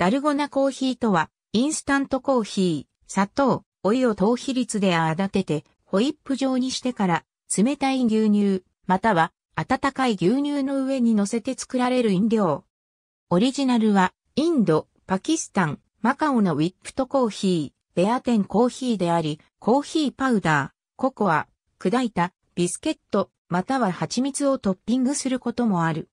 ダルゴナコーヒーとは、インスタントコーヒー、砂糖、お湯を糖比率で泡立てて、ホイップ状にしてから、冷たい牛乳、または、温かい牛乳の上に乗せて作られる飲料。オリジナルは、インド、パキスタン、マカオのウィップトコーヒー、ベアテンコーヒーであり、コーヒーパウダー、ココア、砕いた、ビスケット、または蜂蜜をトッピングすることもある。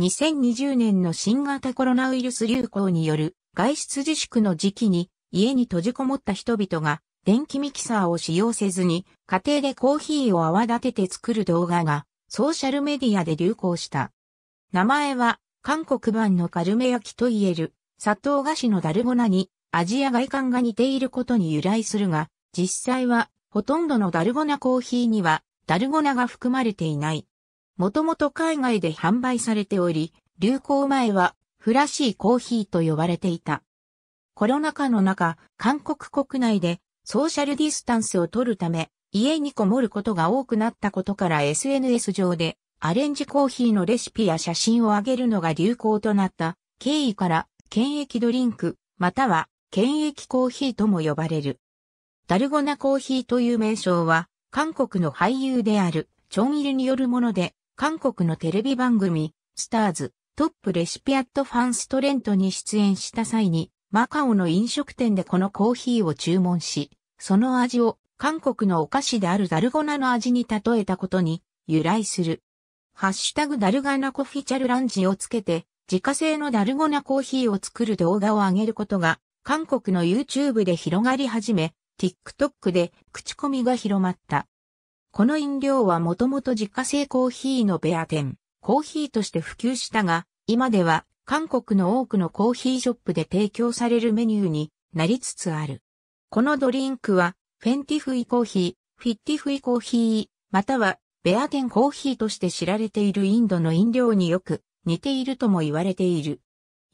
2020年の新型コロナウイルス流行による外出自粛の時期に家に閉じこもった人々が電気ミキサーを使用せずに家庭でコーヒーを泡立てて作る動画がソーシャルメディアで流行した。名前は韓国版のカルメ焼きと言える砂糖菓子のダルゴナにアジア外観が似ていることに由来するが実際はほとんどのダルゴナコーヒーにはダルゴナが含まれていない。もともと海外で販売されており、流行前はフラシーコーヒーと呼ばれていた。コロナ禍の中、韓国国内でソーシャルディスタンスを取るため、家にこもることが多くなったことから SNS 上でアレンジコーヒーのレシピや写真を上げるのが流行となった経緯から検疫ドリンクまたは検疫コーヒーとも呼ばれる。ダルゴナコーヒーという名称は韓国の俳優であるチョンイルによるもので韓国のテレビ番組、スターズ、トップレシピアットファンストレントに出演した際に、マカオの飲食店でこのコーヒーを注文し、その味を韓国のお菓子であるダルゴナの味に例えたことに由来する。ハッシュタグダルガナコフィチャルランジをつけて、自家製のダルゴナコーヒーを作る動画を上げることが、韓国の YouTube で広がり始め、TikTok で口コミが広まった。この飲料はもともと自家製コーヒーのベア店、コーヒーとして普及したが、今では韓国の多くのコーヒーショップで提供されるメニューになりつつある。このドリンクは、フェンティフイコーヒー、フィッティフイコーヒー、またはベア店コーヒーとして知られているインドの飲料によく似ているとも言われている。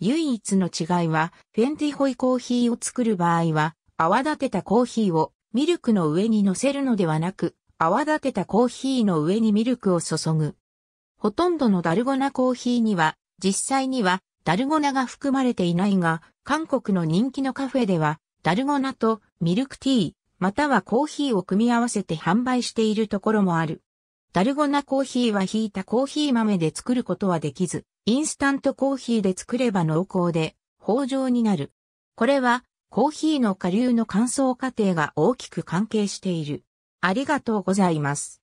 唯一の違いは、フェンティホイコーヒーを作る場合は、泡立てたコーヒーをミルクの上に乗せるのではなく、泡立てたコーヒーの上にミルクを注ぐ。ほとんどのダルゴナコーヒーには、実際にはダルゴナが含まれていないが、韓国の人気のカフェでは、ダルゴナとミルクティー、またはコーヒーを組み合わせて販売しているところもある。ダルゴナコーヒーはひいたコーヒー豆で作ることはできず、インスタントコーヒーで作れば濃厚で、豊状になる。これは、コーヒーの下流の乾燥過程が大きく関係している。ありがとうございます。